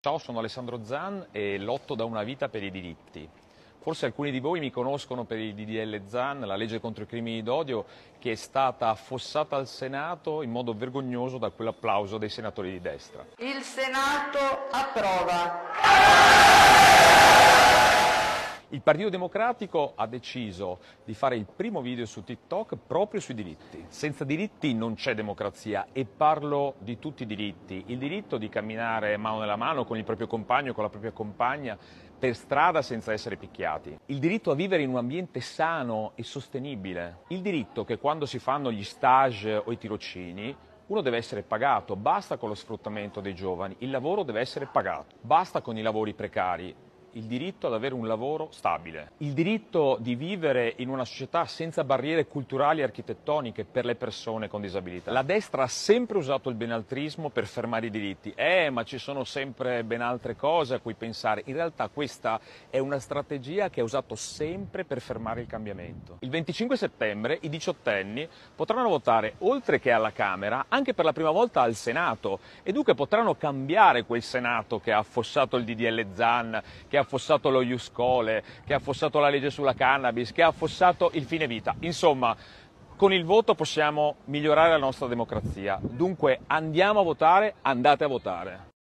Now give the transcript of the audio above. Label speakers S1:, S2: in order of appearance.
S1: Ciao, sono Alessandro Zan e lotto da una vita per i diritti. Forse alcuni di voi mi conoscono per il DDL Zan, la legge contro i crimini d'odio, che è stata affossata al Senato in modo vergognoso da quell'applauso dei senatori di destra.
S2: Il Senato approva.
S1: Il Partito Democratico ha deciso di fare il primo video su TikTok proprio sui diritti. Senza diritti non c'è democrazia e parlo di tutti i diritti. Il diritto di camminare mano nella mano con il proprio compagno, con la propria compagna, per strada senza essere picchiati. Il diritto a vivere in un ambiente sano e sostenibile. Il diritto che quando si fanno gli stage o i tirocini uno deve essere pagato, basta con lo sfruttamento dei giovani, il lavoro deve essere pagato, basta con i lavori precari, il diritto ad avere un lavoro stabile, il diritto di vivere in una società senza barriere culturali e architettoniche per le persone con disabilità. La destra ha sempre usato il benaltrismo per fermare i diritti. Eh, ma ci sono sempre ben altre cose a cui pensare. In realtà questa è una strategia che ha usato sempre per fermare il cambiamento. Il 25 settembre i diciottenni potranno votare, oltre che alla Camera, anche per la prima volta al Senato e dunque potranno cambiare quel Senato che ha affossato il DDL Zan, che che ha affossato lo Iuscole, che ha affossato la legge sulla cannabis, che ha affossato il fine vita. Insomma, con il voto possiamo migliorare la nostra democrazia. Dunque andiamo a votare, andate a votare.